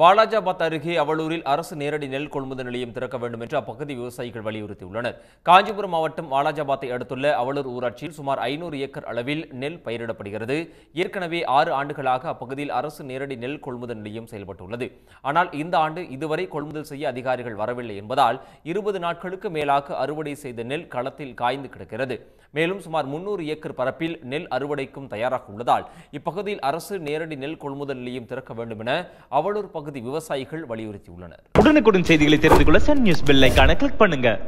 வாலாஜாபாத் அருகே அவளூரில் அரசு நேரடி நெல் கொள்முதல் நிலையம் திறக்க வேண்டும் என்று அப்பகுதி விவசாயிகள் வலியுறுத்தியுள்ளனர் காஞ்சிபுரம் மாவட்டம் வாலாஜாபாத்தை அடுத்துள்ள அவளூர் ஊராட்சியில் சுமார் ஐநூறு ஏக்கர் அளவில் நெல் பயிரிடப்படுகிறது ஏற்கனவே ஆறு ஆண்டுகளாக அப்பகுதியில் அரசு நேரடி நெல் கொள்முதல் நிலையம் செயல்பட்டுள்ளது ஆனால் இந்த ஆண்டு இதுவரை கொள்முதல் செய்ய அதிகாரிகள் வரவில்லை என்பதால் இருபது நாட்களுக்கு மேலாக அறுவடை செய்த நெல் களத்தில் காய்ந்து கிடக்கிறது மேலும் சுமார் முன்னூறு ஏக்கர் பரப்பில் நெல் அறுவடைக்கும் தயாராக உள்ளதால் இப்பகுதியில் அரசு நேரடி நெல் கொள்முதல் நிலையம் திறக்க வேண்டும் என அவளூர் பகுதி விவசாயிகள் வலியுறுத்தியுள்ளனர் உடனுக்குடன் செய்திகளை தெரிந்து கொள்ள சன் நியூஸ் பெல்லைக்கான கிளிக் பண்ணுங்க